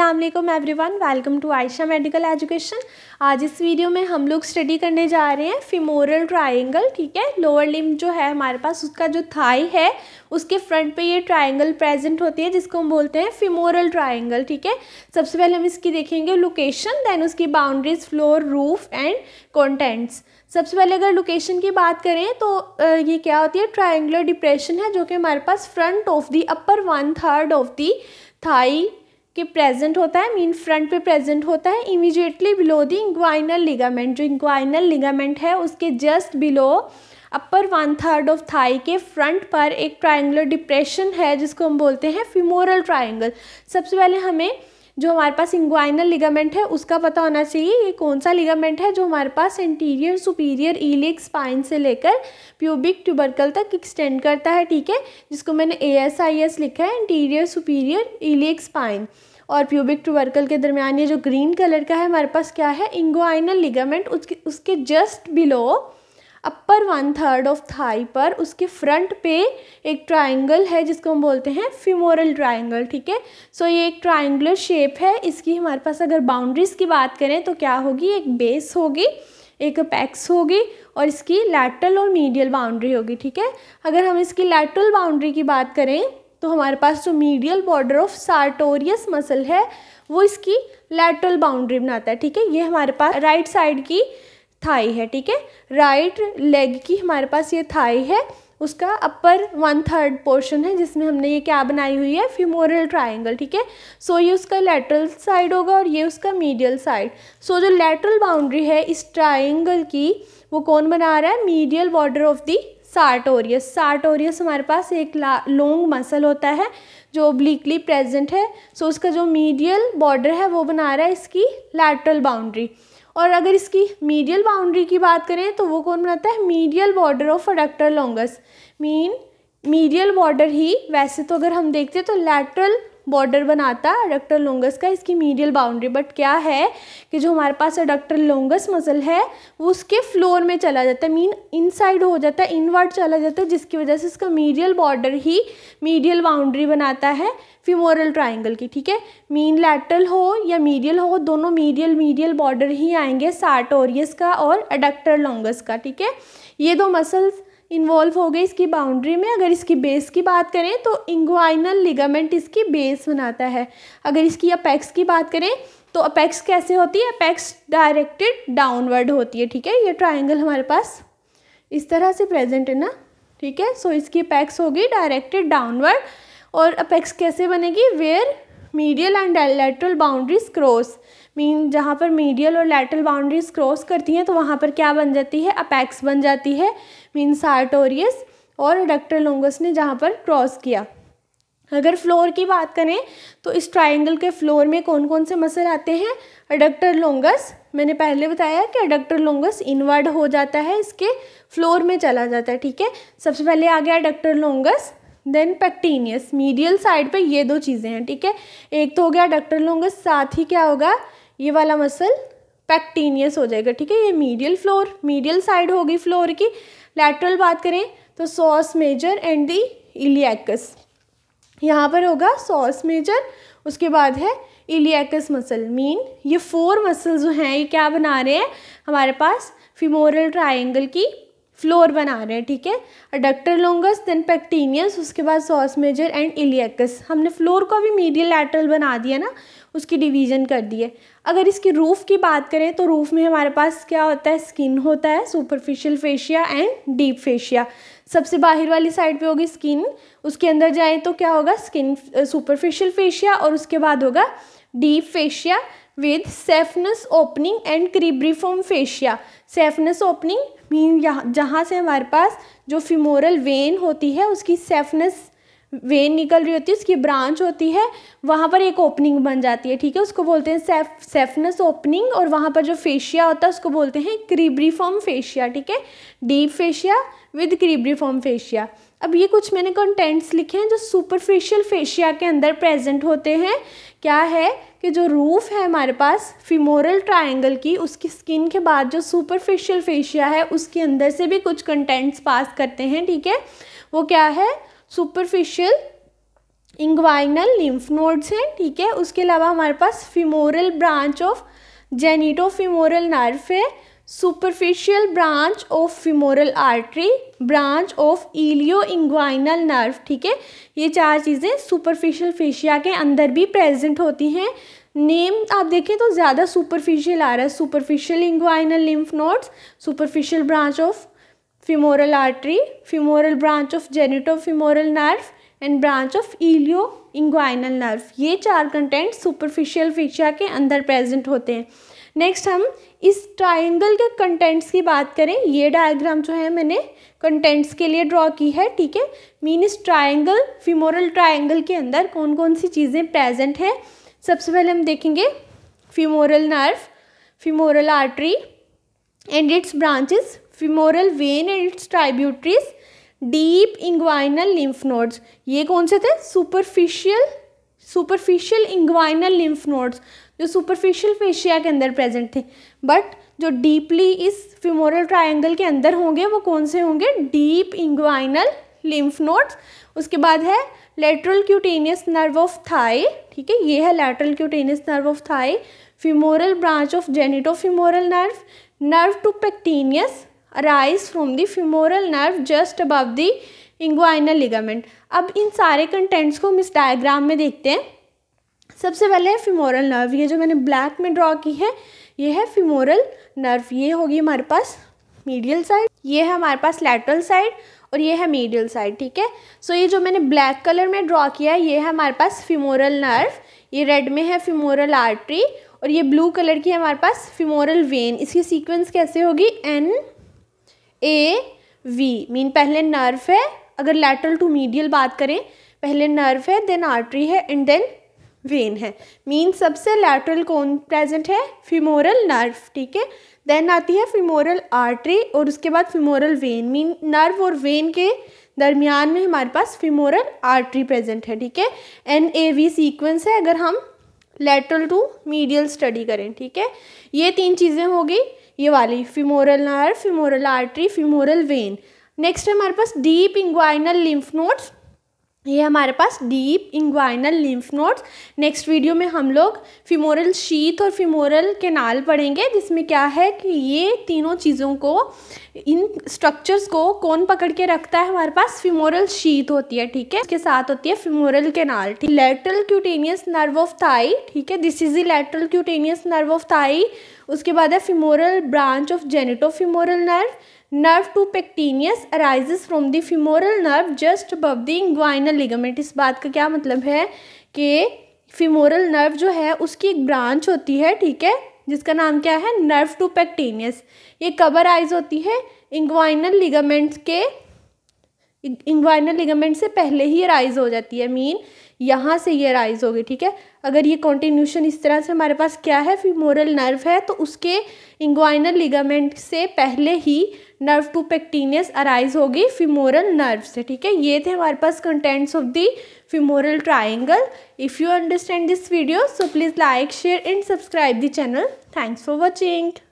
Aslam everyone welcome to Ayesha medical education आज इस video में हम लोग स्टडी करने जा रहे हैं फिमोरल ट्राइंगल ठीक है लोअर लिम जो है हमारे पास उसका जो थाई है उसके फ्रंट पे ये ट्राइंगल प्रेजेंट होती है जिसको हम बोलते हैं फिमोरल ट्राइंगल ठीक है सबसे पहले हम इसकी देखेंगे लोकेशन देन उसकी boundaries floor roof and contents सबसे पहले अगर लोकेशन की बात करें तो ये क्या होती है ट्राइंगुलर डिप्रेशन है जो कि हमारे पास front of the upper one third of the thigh के प्रेजेंट होता है मीन फ्रंट पे प्रेजेंट होता है immediately below the inguinal ligament जो इंग्वाइनल लिगामेंट है उसके just below upper one third of thigh के फ्रंट पर एक ट्राइंगुलर डिप्रेशन है जिसको हम बोलते हैं फिमोरल ट्राइंगल सबसे पहले हमें जो हमारे पास इंग्वाइनल लिगामेंट है उसका पता होना चाहिए ये कौन सा लिगामेंट है जो हमारे पास एंटीरियर सुपीरियर ईलिक स्पाइन से लेकर प्यूबिक ट्यूबरकल तक एक्सटेंड करता है ठीक है जिसको मैंने ए एस आई एस लिखा है एंटीरियर सुपीरियर ईलिक स्पाइन और प्यूबिक ट्यूबरकल के दरमियान ये जो ग्रीन कलर का है हमारे पास क्या है इंग्वाइनल लिगामेंट उसके उसके just below upper one third of thigh पर उसके फ्रंट पे एक ट्राइंगल है जिसको हम बोलते हैं फिमोरल ट्राइंगल ठीक है सो ये एक ट्राइंगुलर शेप है इसकी हमारे पास अगर बाउंड्रीज़ की बात करें तो क्या होगी एक बेस होगी एक पैक्स होगी और इसकी लैटरल और मीडियल बाउंड्री होगी ठीक है अगर हम इसकी लैटरल बाउंड्री की बात करें तो हमारे पास जो medial border of sartorius muscle है वो इसकी लैटरल बाउंड्री बनाता है ठीक है ये हमारे पास राइट साइड की थाई है ठीक है राइट लेग की हमारे पास ये थाई है उसका अपर वन थर्ड पोर्शन है जिसमें हमने ये क्या बनाई हुई है फिमोरल ट्राइंगल ठीक है सो ये उसका लेटरल साइड होगा और ये उसका मीडियल साइड सो जो लेटरल बाउंड्री है इस ट्राइंगल की वो कौन बना रहा है medial border of the sartorius sartorius हमारे पास एक लॉन्ग मसल होता है जो ब्लीकली प्रेजेंट है सो so उसका जो मीडियल बॉर्डर है वो बना रहा है इसकी लैटरल बाउंड्री और अगर इसकी मीडियल बाउंड्री की बात करें तो वो कौन बनाता है medial border of adductor longus mean medial border ही वैसे तो अगर हम देखते हैं तो लैटरल बॉर्डर बनाता है अडक्टर लोंगस का इसकी मीडियल बाउंड्री बट क्या है कि जो हमारे पास अडक्टर लोंगस मसल है वो उसके फ्लोर में चला जाता है मीन इनसाइड हो जाता है इनवर्ड चला जाता है जिसकी वजह से इसका मीडियल बॉर्डर ही मीडियल बाउंड्री बनाता है फिमोरल ट्राइंगल की ठीक है मीन लैटरल हो या मीडियल हो दोनों मीडियल मीडियल बॉर्डर ही आएंगे सार्टोरियस का और अडक्टर लोंगस का ठीक है ये दो मसल्स इन्वॉल्व हो गई इसकी बाउंड्री में अगर इसकी बेस की बात करें तो इंग्वाइनल लिगामेंट इसकी बेस बनाता है अगर इसकी अपेक्स की बात करें तो अपेक्स कैसे होती है अपेक्स डायरेक्टेड डाउनवर्ड होती है ठीक है ये ट्राइंगल हमारे पास इस तरह से प्रेजेंट है ना ठीक है सो इसकी अपेक्स होगी डायरेक्टेड डाउनवर्ड और अपेक्स कैसे बनेगी where medial and lateral boundaries cross mean जहाँ पर मीडियल और लेटरल बाउंड्रीज क्रॉस करती हैं तो वहाँ पर क्या बन जाती है अपैक्स बन जाती है मीन सार्टोरियस और डक्टर लोंगस ने जहाँ पर क्रॉस किया अगर फ्लोर की बात करें तो इस ट्राइंगल के फ्लोर में कौन कौन से मसल आते हैं अडक्टर लोंगस मैंने पहले बताया कि अडक्टर लोंगस इनवर्ड हो जाता है इसके फ्लोर में चला जाता है ठीक है सबसे पहले आ गया adductor longus then pectineus medial side पे ये दो चीज़ें हैं ठीक है एक तो हो गया डक्टर लोंगस साथ ही क्या होगा ये वाला मसल पेक्टीनियस हो जाएगा ठीक है ये मीडियल फ्लोर मीडियल साइड होगी फ्लोर की लैटरल बात करें तो psoas major and the iliacus यहाँ पर होगा सॉस मेजर उसके बाद है इलियाकस मसल मीन ये फोर मसल जो हैं ये क्या बना रहे हैं हमारे पास फिमोरल ट्राइंगल की फ्लोर बना रहे हैं ठीक है अडक्टर लोंगस देन पैक्टीनियस उसके बाद सॉस मेजर एंड इलियकस हमने फ्लोर को भी मीडियल लैटरल बना दिया ना उसकी डिवीजन कर दी है अगर इसकी रूफ़ की बात करें तो रूफ़ में हमारे पास क्या होता है स्किन होता है superficial fascia and deep fascia सबसे बाहर वाली साइड पे होगी स्किन उसके अंदर जाएँ तो क्या होगा स्किन सुपरफिशियल फेशिया और उसके बाद होगा deep fascia with saphenous opening and form fascia saphenous opening mean यहाँ जहाँ से हमारे पास जो फिमोरल वेन होती है उसकी सेफनस वेन निकल रही होती है उसकी ब्रांच होती है वहाँ पर एक ओपनिंग बन जाती है ठीक है उसको बोलते हैं सेफ सेफनस ओपनिंग और वहाँ पर जो फेशिया होता है उसको बोलते हैं फॉर्म फेशिया ठीक है deep fascia with form fascia अब ये कुछ मैंने कंटेंट्स लिखे हैं जो सुपरफेशियल फेशिया के अंदर प्रेजेंट होते हैं क्या है कि जो रूफ है हमारे पास फिमोरल ट्रायंगल की उसकी स्किन के बाद जो सुपरफिशियल फेशिया है उसके अंदर से भी कुछ कंटेंट्स पास करते हैं ठीक है वो क्या है सुपरफिशियल इंग्वाइनल लिम्फ नोड्स हैं ठीक है उसके अलावा हमारे पास femoral branch of genito femoral nerve है superficial branch of femoral artery branch of ilio inguinal nerve ठीक है ये चार चीज़ें सुपरफिशियल फेशिया के अंदर भी प्रेजेंट होती हैं नेम आप देखें तो ज़्यादा सुपरफिशियल आ रहा है superficial inguinal lymph nodes superficial branch of femoral artery femoral branch of genito femoral nerve and branch of ilio inguinal nerve ये चार कंटेंट सुपरफिशियल फिशिया के अंदर प्रेजेंट होते हैं नेक्स्ट हम इस ट्राइंगल के कंटेंट्स की बात करें ये डायग्राम जो है मैंने कंटेंट्स के लिए ड्रॉ की है ठीक है मीन इस ट्राइंगल फिमोरल ट्राइंगल के अंदर कौन कौन सी चीज़ें प्रेजेंट हैं सबसे पहले हम देखेंगे femoral nerve femoral artery and its branches femoral vein and its tributaries deep inguinal lymph nodes ये कौन से थे superficial superficial inguinal lymph nodes जो सुपरफिशियल फेशिया के अंदर प्रेजेंट थे बट जो डीपली इस फिमोरल ट्रायंगल के अंदर होंगे वो कौन से होंगे डीप इंग्वाइनल लिम्फ नोड्स उसके बाद है lateral cutaneous nerve of thigh ठीक है ये है lateral cutaneous nerve of thigh femoral branch of genito femoral nerve nerve to pectineus arise from the femoral nerve just above the inguinal ligament अब इन सारे कंटेंट्स को हम इस डायग्राम में देखते हैं सबसे पहले है फिमोरल नर्व ये जो मैंने ब्लैक में ड्रॉ की है ये है फिमोरल नर्व ये होगी हमारे पास मीडियल साइड ये है हमारे पास लेटरल साइड और ये है मीडियल साइड ठीक है सो ये जो मैंने ब्लैक कलर में ड्रॉ किया है ये है हमारे पास फिमोरल नर्व ये रेड में है फिमोरल आर्टरी और ये ब्लू कलर की है हमारे पास फिमोरल वेन इसकी सीक्वेंस कैसे होगी एन ए वी मीन पहले नर्व है अगर लेटरल टू मीडियल बात करें पहले नर्व है देन आर्ट्री है एंड देन वेन है मीन सबसे लैटरल कौन प्रेजेंट है फिमोरल नर्व ठीक है देन आती है फिमोरल आर्टरी और उसके बाद फिमोरल वेन मीन नर्व और वेन के दरमियान में हमारे पास फिमोरल आर्टरी प्रेजेंट है ठीक है एन ए वी सीक्वेंस है अगर हम लेटरल टू मीडियल स्टडी करें ठीक है ये तीन चीज़ें हो गई ये वाली femoral nerve femoral artery femoral vein next है हमारे पास डीप इंग्वाइनल लिम्फ नोड्स ये हमारे पास deep inguinal lymph nodes next video में हम लोग फिमोरल शीत और फिमोरल केनाल पढ़ेंगे जिसमें क्या है कि ये तीनों चीज़ों को इन स्ट्रक्चर्स को कौन पकड़ के रखता है हमारे पास फिमोरल शीत होती है ठीक है इसके साथ होती है फिमोरल केनाल ठीक lateral cutaneous nerve of thigh ठीक है this is the lateral cutaneous nerve of thigh उसके बाद है femoral branch of genito femoral nerve nerve to pectineus arise from the femoral nerve just above the inguinal ligament इस बात का क्या मतलब है कि फिमोरल नर्व जो है उसकी एक ब्रांच होती है ठीक है जिसका नाम क्या है नर्व टू पेक्टेनियस ये कब अराइज होती है इंग्वाइनल लिगामेंट्स के इंग्वाइनल लिगामेंट से पहले ही अराइज हो जाती है मीन यहाँ से ये राइज होगी ठीक है अगर ये कॉन्टीन्यूशन इस तरह से हमारे पास क्या है फिमोरल नर्व है तो उसके इंग्वाइनल लिगामेंट से पहले ही नर्व टू पेक्टीनियस अराइज होगी फिमोरल नर्व से ठीक है ये थे हमारे पास contents of the femoral triangle if you understand this video so please like share and subscribe the channel thanks for watching